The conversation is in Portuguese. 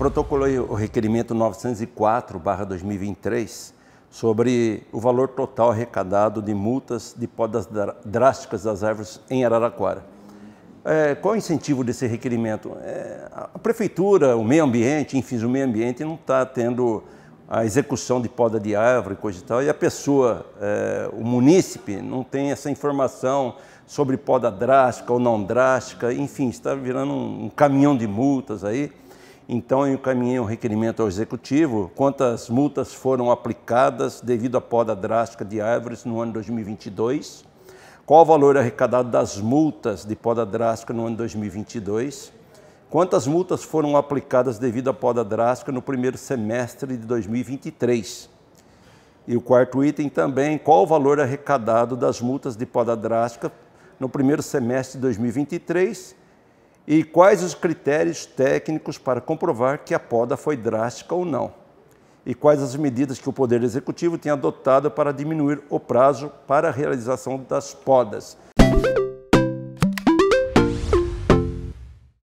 protocolei o requerimento 904/2023 sobre o valor total arrecadado de multas de podas drásticas das árvores em Araraquara. É, qual é o incentivo desse requerimento? É, a prefeitura, o meio ambiente, enfim, o meio ambiente não está tendo a execução de poda de árvore, coisa e tal, e a pessoa, é, o munícipe, não tem essa informação sobre poda drástica ou não drástica, enfim, está virando um, um caminhão de multas aí. Então, eu encaminhei um requerimento ao Executivo quantas multas foram aplicadas devido à poda drástica de árvores no ano 2022, qual o valor arrecadado das multas de poda drástica no ano 2022, quantas multas foram aplicadas devido à poda drástica no primeiro semestre de 2023. E o quarto item também, qual o valor arrecadado das multas de poda drástica no primeiro semestre de 2023 e quais os critérios técnicos para comprovar que a poda foi drástica ou não, e quais as medidas que o Poder Executivo tem adotado para diminuir o prazo para a realização das podas.